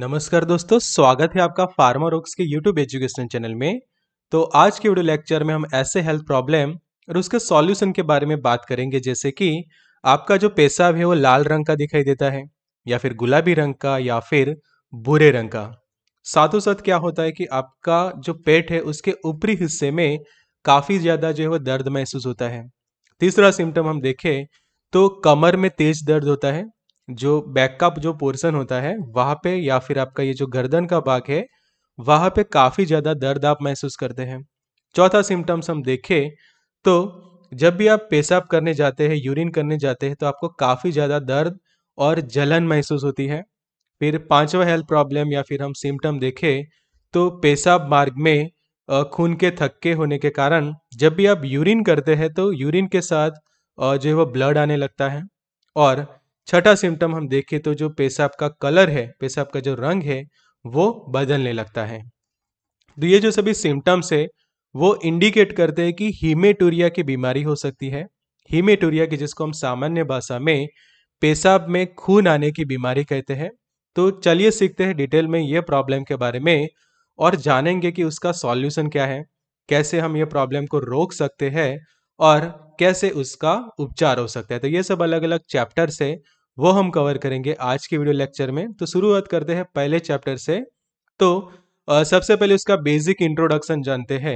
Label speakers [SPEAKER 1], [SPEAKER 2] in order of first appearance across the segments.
[SPEAKER 1] नमस्कार दोस्तों स्वागत है आपका फार्मा रोक्स के यूट्यूब एजुकेशन चैनल में तो आज के वीडियो लेक्चर में हम ऐसे हेल्थ प्रॉब्लम और उसके सॉल्यूशन के बारे में बात करेंगे जैसे कि आपका जो पेशाब है वो लाल रंग का दिखाई देता है या फिर गुलाबी रंग का या फिर भूरे रंग का साथों साथ क्या होता है कि आपका जो पेट है उसके ऊपरी हिस्से में काफ़ी ज़्यादा जो है वो दर्द महसूस होता है तीसरा सिम्टम हम देखें तो कमर में तेज दर्द होता है जो बैकअप जो पोर्सन होता है वहाँ पे या फिर आपका ये जो गर्दन का भाग है वहाँ पे काफ़ी ज़्यादा दर्द आप महसूस करते हैं चौथा सिम्टम्स हम देखें तो जब भी आप पेशाब करने जाते हैं यूरिन करने जाते हैं तो आपको काफ़ी ज़्यादा दर्द और जलन महसूस होती है फिर पांचवा हेल्थ प्रॉब्लम या फिर हम सिम्टम देखें तो पेशाब मार्ग में खून के थक्के होने के कारण जब भी आप यूरिन करते हैं तो यूरिन के साथ जो है वो ब्लड आने लगता है और छठा सिम्टम हम देखें तो जो पेशाब का कलर है पेशाब का जो रंग है वो बदलने लगता है तो ये जो सभी सिम्टम्स है वो इंडिकेट करते हैं कि हीमेटोरिया की बीमारी हो सकती है हीमेटोरिया की जिसको हम सामान्य भाषा में पेशाब में खून आने की बीमारी कहते हैं तो चलिए सीखते हैं डिटेल में ये प्रॉब्लम के बारे में और जानेंगे कि उसका सॉल्यूशन क्या है कैसे हम ये प्रॉब्लम को रोक सकते हैं और कैसे उसका उपचार हो सकता है तो ये सब अलग अलग चैप्टर्स है वो हम कवर करेंगे आज के वीडियो लेक्चर में तो शुरुआत करते हैं पहले चैप्टर से तो सबसे पहले उसका बेसिक इंट्रोडक्शन जानते हैं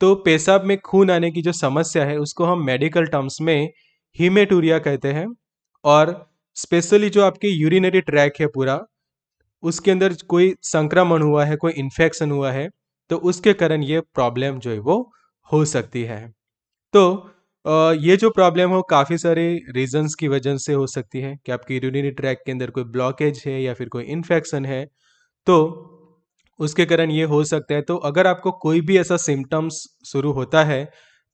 [SPEAKER 1] तो पेशाब में खून आने की जो समस्या है उसको हम मेडिकल टर्म्स में हीमेटूरिया कहते हैं और स्पेशली जो आपके यूरिनरी ट्रैक है पूरा उसके अंदर कोई संक्रमण हुआ है कोई इन्फेक्शन हुआ है तो उसके कारण ये प्रॉब्लम जो है वो हो सकती है तो ये जो प्रॉब्लम हो काफ़ी सारे रीजंस की वजह से हो सकती है कि आपकी यूरिनरी ट्रैक के अंदर कोई ब्लॉकेज है या फिर कोई इन्फेक्शन है तो उसके कारण ये हो सकता है तो अगर आपको कोई भी ऐसा सिम्टम्स शुरू होता है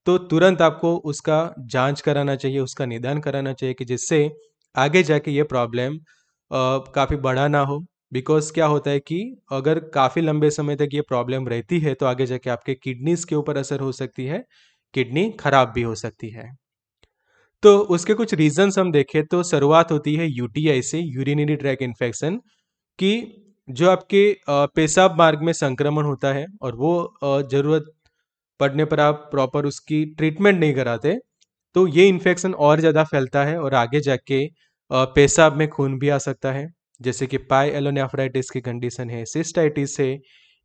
[SPEAKER 1] तो तुरंत आपको उसका जांच कराना चाहिए उसका निदान कराना चाहिए कि जिससे आगे जाके ये प्रॉब्लम काफ़ी बड़ा ना हो बिकॉज क्या होता है कि अगर काफ़ी लंबे समय तक ये प्रॉब्लम रहती है तो आगे जाके आपके किडनीज के ऊपर असर हो सकती है किडनी खराब भी हो सकती है तो उसके कुछ रीजंस हम देखें तो शुरुआत होती है यूटीआई से यूरिनरी ट्रैक इन्फेक्शन कि जो आपके पेशाब मार्ग में संक्रमण होता है और वो ज़रूरत पड़ने पर आप प्रॉपर उसकी ट्रीटमेंट नहीं कराते तो ये इन्फेक्शन और ज़्यादा फैलता है और आगे जाके पेशाब में खून भी आ सकता है जैसे कि पाई एलोनेफ्राइटिस की कंडीशन है सिस्टाइटिस है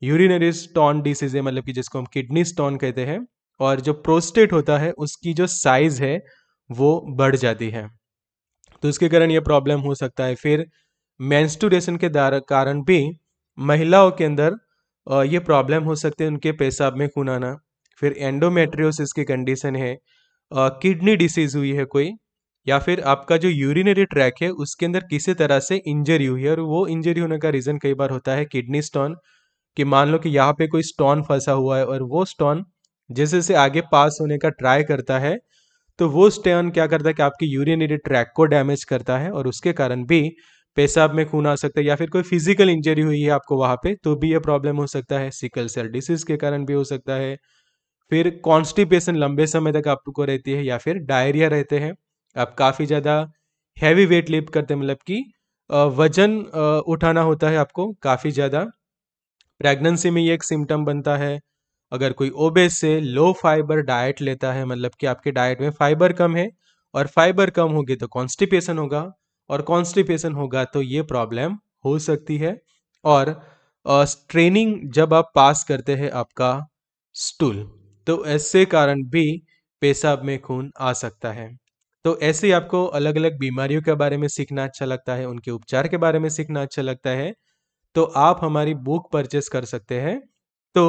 [SPEAKER 1] यूरिनरी स्टोन डिसीज है मतलब कि जिसको हम किडनी स्टोन कहते हैं और जो प्रोस्टेट होता है उसकी जो साइज़ है वो बढ़ जाती है तो उसके कारण ये प्रॉब्लम हो सकता है फिर मैंस्टूरेशन के कारण भी महिलाओं के अंदर ये प्रॉब्लम हो सकती है उनके पेशाब में खून आना फिर एंडोमेट्रियोसिस की कंडीशन है किडनी डिसीज हुई है कोई या फिर आपका जो यूरिनरी ट्रैक है उसके अंदर किसी तरह से इंजरी हुई है और वो इंजरी होने का रीज़न कई बार होता है किडनी स्टोन कि मान लो कि यहाँ पे कोई स्टोन फंसा हुआ है और वो स्टोन जैसे जैसे आगे पास होने का ट्राई करता है तो वो स्टेन क्या करता है कि आपकी यूरिनरी ट्रैक को डैमेज करता है और उसके कारण भी पेशाब में खून आ सकता है या फिर कोई फिजिकल इंजरी हुई है आपको वहां पे तो भी ये प्रॉब्लम हो सकता है सिकल सेल डिसीज के कारण भी हो सकता है फिर कॉन्स्टिपेशन लंबे समय तक आपको रहती है या फिर डायरिया रहते हैं आप काफ़ी ज़्यादा हैवी वेट लिफ्ट करते हैं मतलब कि वजन उठाना होता है आपको काफ़ी ज़्यादा प्रेगनेंसी में ये एक सिम्टम बनता है अगर कोई ओबेस से लो फाइबर डाइट लेता है मतलब कि आपके डाइट में फाइबर कम है और फाइबर कम होगी तो कॉन्स्टिपेशन होगा और कॉन्स्टिपेशन होगा तो ये प्रॉब्लम हो सकती है और ट्रेनिंग uh, जब आप पास करते हैं आपका स्टूल तो ऐसे कारण भी पेशाब में खून आ सकता है तो ऐसे ही आपको अलग अलग बीमारियों के बारे में सीखना अच्छा लगता है उनके उपचार के बारे में सीखना अच्छा लगता है तो आप हमारी बुक परचेस कर सकते हैं तो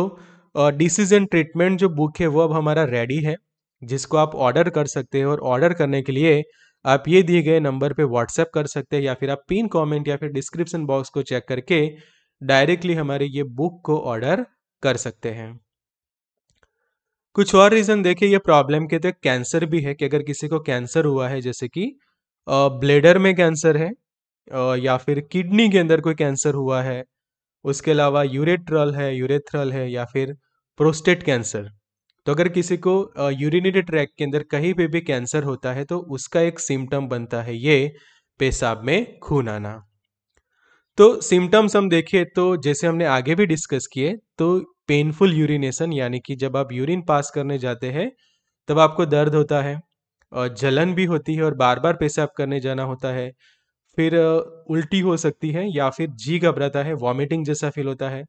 [SPEAKER 1] डिसीज एंड ट्रीटमेंट जो बुक है वो अब हमारा रेडी है जिसको आप ऑर्डर कर सकते हैं और ऑर्डर करने के लिए आप ये दिए गए नंबर पे व्हाट्सएप कर सकते हैं या फिर आप पिन कमेंट या फिर डिस्क्रिप्शन बॉक्स को चेक करके डायरेक्टली हमारे ये बुक को ऑर्डर कर सकते हैं कुछ और रीज़न देखिए ये प्रॉब्लम के तो कैंसर भी है कि अगर किसी को कैंसर हुआ है जैसे कि ब्लेडर में कैंसर है या फिर किडनी के अंदर कोई कैंसर हुआ है उसके अलावा यूरेट्रल है यूरेथ्रल है या फिर प्रोस्टेट कैंसर तो अगर किसी को यूरिनरी ट्रैक के अंदर कहीं पे भी कैंसर होता है तो उसका एक सिम्टम बनता है ये पेशाब में खून आना तो सिम्टम्स हम देखें तो जैसे हमने आगे भी डिस्कस किए तो पेनफुल यूरिनेशन यानी कि जब आप यूरिन पास करने जाते हैं तब आपको दर्द होता है और जलन भी होती है और बार बार पेशाब करने जाना होता है फिर उल्टी हो सकती है या फिर जी घबराता है वॉमिटिंग जैसा फील होता है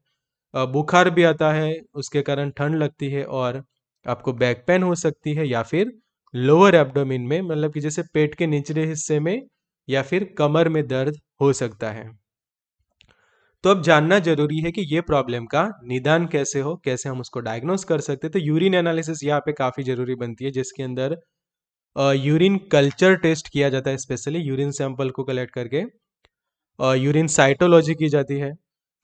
[SPEAKER 1] बुखार भी आता है उसके कारण ठंड लगती है और आपको बैक पेन हो सकती है या फिर लोअर एब्डोमिन में मतलब कि जैसे पेट के निचले हिस्से में या फिर कमर में दर्द हो सकता है तो अब जानना जरूरी है कि ये प्रॉब्लम का निदान कैसे हो कैसे हम उसको डायग्नोस कर सकते हैं तो यूरिन एनालिसिस यहाँ पे काफ़ी ज़रूरी बनती है जिसके अंदर यूरिन कल्चर टेस्ट किया जाता है स्पेशली यूरिन सैंपल को कलेक्ट करके यूरिन साइटोलॉजी की जाती है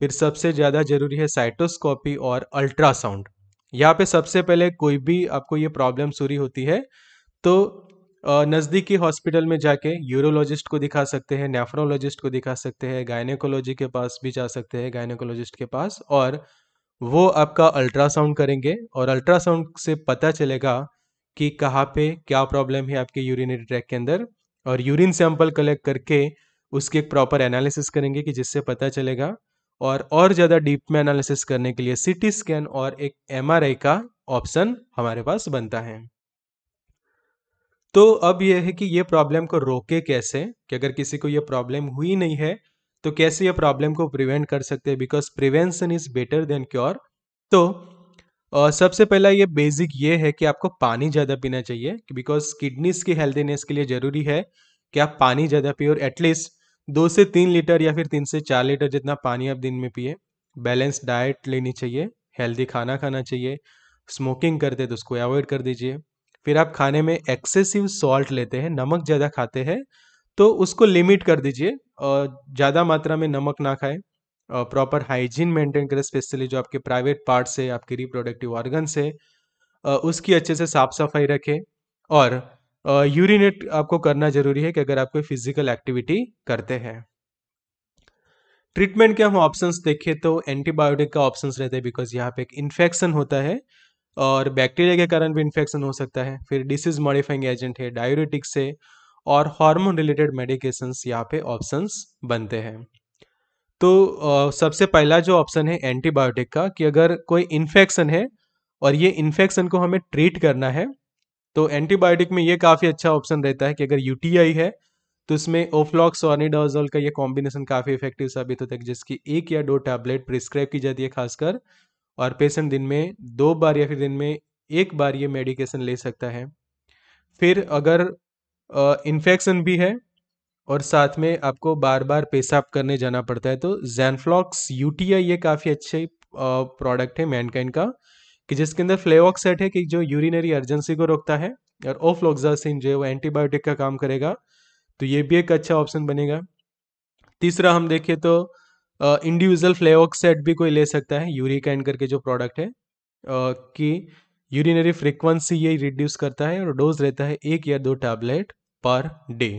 [SPEAKER 1] फिर सबसे ज़्यादा ज़रूरी है साइटोस्कोपी और अल्ट्रासाउंड यहाँ पे सबसे पहले कोई भी आपको ये प्रॉब्लम सूरी होती है तो नज़दीकी हॉस्पिटल में जाके यूरोलॉजिस्ट को दिखा सकते हैं नेफ्रोलॉजिस्ट को दिखा सकते हैं गायनेकोलॉजी के पास भी जा सकते हैं गायनेकोलॉजिस्ट के पास और वो आपका अल्ट्रासाउंड करेंगे और अल्ट्रासाउंड से पता चलेगा कि कहाँ पे क्या प्रॉब्लम है आपके यूरिनरी ट्रैक के अंदर और यूरिन सैंपल कलेक्ट करके उसके एक प्रॉपर एनालिसिस करेंगे कि जिससे पता चलेगा और और ज़्यादा डीप में एनालिसिस करने के लिए सिटी स्कैन और एक एमआरआई का ऑप्शन हमारे पास बनता है तो अब यह है कि ये प्रॉब्लम को रोके कैसे कि अगर किसी को ये प्रॉब्लम हुई नहीं है तो कैसे ये प्रॉब्लम को प्रिवेंट कर सकते हैं because prevention is better than cure तो uh, सबसे पहला ये बेसिक ये है कि आपको पानी ज़्यादा पीना चाहिए बिकॉज किडनीज की हेल्थीनेस के लिए ज़रूरी है कि आप पानी ज़्यादा पियो और एटलीस्ट दो से तीन लीटर या फिर तीन से चार लीटर जितना पानी आप दिन में पिए बैलेंस डाइट लेनी चाहिए हेल्दी खाना खाना चाहिए स्मोकिंग करते तो उसको अवॉइड कर दीजिए फिर आप खाने में एक्सेसिव सॉल्ट लेते हैं नमक ज़्यादा खाते हैं तो उसको लिमिट कर दीजिए और ज़्यादा मात्रा में नमक ना खाएं और प्रॉपर हाइजीन मेंटेन करें स्पेशली जो आपके प्राइवेट पार्ट है आपके रिप्रोडक्टिव ऑर्गन्स है उसकी अच्छे से साफ सफाई रखें और यूरिनेट आपको करना जरूरी है कि अगर आप कोई फिजिकल एक्टिविटी करते हैं ट्रीटमेंट के हम ऑप्शंस देखें तो एंटीबायोटिक का ऑप्शंस रहते हैं बिकॉज यहाँ पे एक इन्फेक्शन होता है और बैक्टीरिया के कारण भी इन्फेक्शन हो सकता है फिर डिसीज मॉडिफाइंग एजेंट है डायोरेटिक्स है और हार्मोन रिलेटेड मेडिकेशंस यहाँ पे ऑप्शंस बनते हैं तो सबसे पहला जो ऑप्शन है एंटीबायोटिक का कि अगर कोई इन्फेक्शन है और ये इन्फेक्शन को हमें ट्रीट करना है तो एंटीबायोटिक में ये काफ़ी अच्छा ऑप्शन रहता है कि अगर यूटीआई है तो इसमें ओफ्लॉक्स ऑर्निडाजोल का ये कॉम्बिनेशन काफ़ी इफेक्टिव साबित होता है जिसकी एक या दो टैबलेट प्रिस्क्राइब की जाती है खासकर और पेशेंट दिन में दो बार या फिर दिन में एक बार ये मेडिकेशन ले सकता है फिर अगर इन्फेक्शन भी है और साथ में आपको बार बार पेशाब करने जाना पड़ता है तो जैनफ्लॉक्स यूटीआई ये काफ़ी अच्छे प्रोडक्ट है मैनकाइन का कि जिसके अंदर फ्लेवॉक्सेट है कि जो यूरिनरी अर्जेंसी को रोकता है और ओफ्लोक्सासिन जो है वो एंटीबायोटिक का काम करेगा तो ये भी एक अच्छा ऑप्शन बनेगा तीसरा हम देखें तो इंडिविजुअल फ्लेवॉक्सेट भी कोई ले सकता है यूरिक एंड करके जो प्रोडक्ट है आ, कि यूरिनरी फ्रिक्वेंसी ये रिड्यूस करता है और डोज रहता है एक या दो टैबलेट पर डे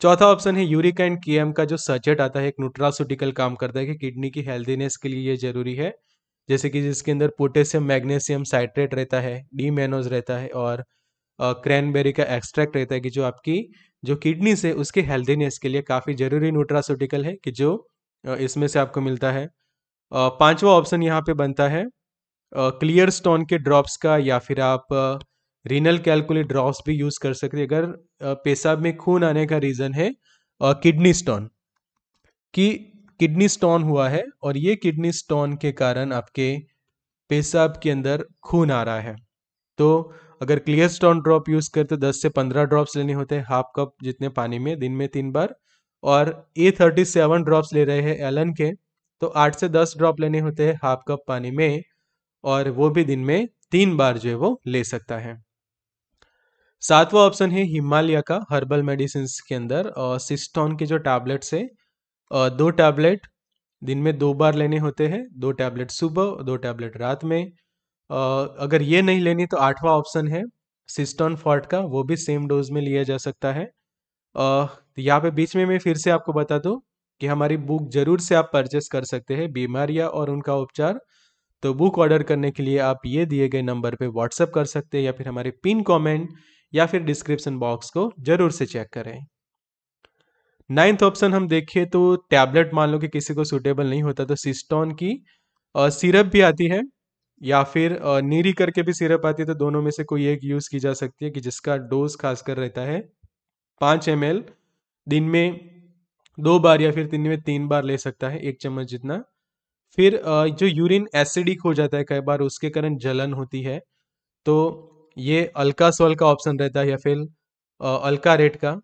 [SPEAKER 1] चौथा ऑप्शन है यूरिक एंड के का जो सचेट आता है एक न्यूट्रासुटिकल काम करता है कि किडनी की हेल्थीनेस के लिए ये जरूरी है जैसे कि जिसके अंदर पोटेशियम मैग्नीशियम साइट्रेट रहता है डी मैनोज रहता है और क्रैनबेरी का एक्सट्रैक्ट रहता है कि जो आपकी जो किडनीस है उसके हेल्दीनेस के लिए काफ़ी ज़रूरी न्यूट्रास्यूटिकल है कि जो इसमें से आपको मिलता है पांचवा ऑप्शन यहाँ पे बनता है क्लियर स्टोन के ड्रॉप्स का या फिर आप रीनल कैलकुलेट ड्रॉप्स भी यूज़ कर सकते हैं अगर पेशाब में खून आने का रीज़न है किडनी स्टोन कि किडनी स्टोन हुआ है और ये किडनी स्टोन के कारण आपके पेशाब के अंदर खून आ रहा है तो अगर क्लियर स्टोन ड्रॉप यूज करते दस से पंद्रह ड्रॉप्स लेने होते हैं हाफ कप जितने पानी में दिन में तीन बार और ए थर्टी सेवन ड्रॉप्स ले रहे हैं एलन के तो आठ से दस ड्रॉप लेने होते हैं हाफ कप पानी में और वो भी दिन में तीन बार जो है वो ले सकता है सातवां ऑप्शन है हिमालय का हर्बल मेडिसिन के अंदर और सिस्टोन के जो टैबलेट्स है दो टैबलेट दिन में दो बार लेने होते हैं दो टैबलेट सुबह दो टैबलेट रात में अगर ये नहीं लेनी तो आठवां ऑप्शन है सिस्टॉन फॉर्ट का वो भी सेम डोज में लिया जा सकता है तो यहाँ पे बीच में मैं फिर से आपको बता दूँ कि हमारी बुक जरूर से आप परचेस कर सकते हैं बीमारियाँ और उनका उपचार तो बुक ऑर्डर करने के लिए आप ये दिए गए नंबर पे व्हाट्सअप कर सकते हैं या फिर हमारे पिन कमेंट या फिर डिस्क्रिप्शन बॉक्स को जरूर से चेक करें नाइन्थ ऑप्शन हम देखिए तो टैबलेट मान लो कि किसी को सुटेबल नहीं होता तो सिस्टोन की सिरप भी आती है या फिर नीरी करके भी सिरप आती है तो दोनों में से कोई एक यूज़ की जा सकती है कि जिसका डोज खासकर रहता है पाँच एम दिन में दो बार या फिर दिन में तीन बार ले सकता है एक चम्मच जितना फिर जो यूरिन एसिडिक हो जाता है कई बार उसके कारण जलन होती है तो ये अल्कासोल का ऑप्शन रहता है या फिर अल्का रेट का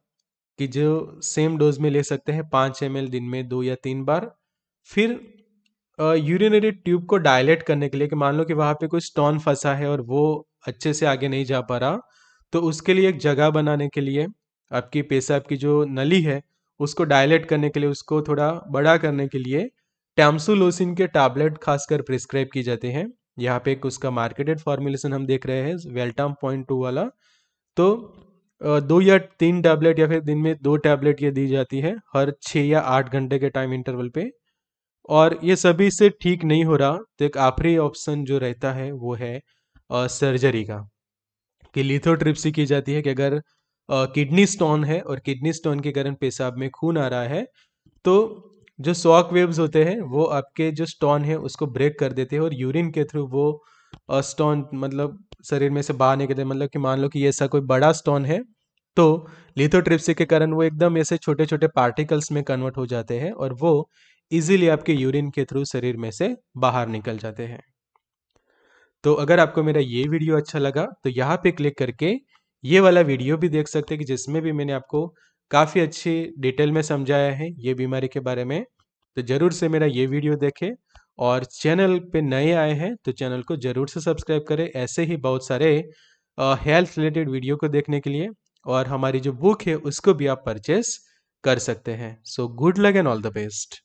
[SPEAKER 1] कि जो सेम डोज में ले सकते हैं पाँच एम दिन में दो या तीन बार फिर यूरिनरी ट्यूब को डायलेट करने के लिए कि मान लो कि वहाँ पे कोई स्टोन फंसा है और वो अच्छे से आगे नहीं जा पा रहा तो उसके लिए एक जगह बनाने के लिए आपकी पेशाब की जो नली है उसको डायलेट करने के लिए उसको थोड़ा बड़ा करने के लिए टैम्सुलोसिन के टैबलेट खासकर प्रिस्क्राइब की जाते हैं यहाँ पे एक उसका मार्केटेड फॉर्मुलेशन हम देख रहे हैं वेल्टाम पॉइंट टू वाला तो दो या तीन टैबलेट या फिर दिन में दो टैबलेट ये दी जाती है हर छः या आठ घंटे के टाइम इंटरवल पे और ये सभी से ठीक नहीं हो रहा तो एक आखिरी ऑप्शन जो रहता है वो है सर्जरी का कि लिथोट्रिप्सी की जाती है कि अगर किडनी स्टोन है और किडनी स्टोन के कारण पेशाब में खून आ रहा है तो जो सॉक वेव्स होते हैं वो आपके जो स्टोन है उसको ब्रेक कर देते हैं और यूरिन के थ्रू वो स्टोन मतलब शरीर में से बाहर निकलते मतलब कि मान लो कि ऐसा कोई बड़ा स्टोन है तो लिथोट्रिप्सी के कारण वो एकदम ऐसे छोटे छोटे पार्टिकल्स में कन्वर्ट हो जाते हैं और वो इजीली आपके यूरिन के थ्रू शरीर में से बाहर निकल जाते हैं तो अगर आपको मेरा ये वीडियो अच्छा लगा तो यहाँ पे क्लिक करके ये वाला वीडियो भी देख सकते हैं कि जिसमें भी मैंने आपको काफ़ी अच्छी डिटेल में समझाया है ये बीमारी के बारे में तो ज़रूर से मेरा ये वीडियो देखें और चैनल पे नए आए हैं तो चैनल को ज़रूर से सब्सक्राइब करें ऐसे ही बहुत सारे हेल्थ रिलेटेड वीडियो को देखने के लिए और हमारी जो बुक है उसको भी आप परचेस कर सकते हैं so good luck and all the best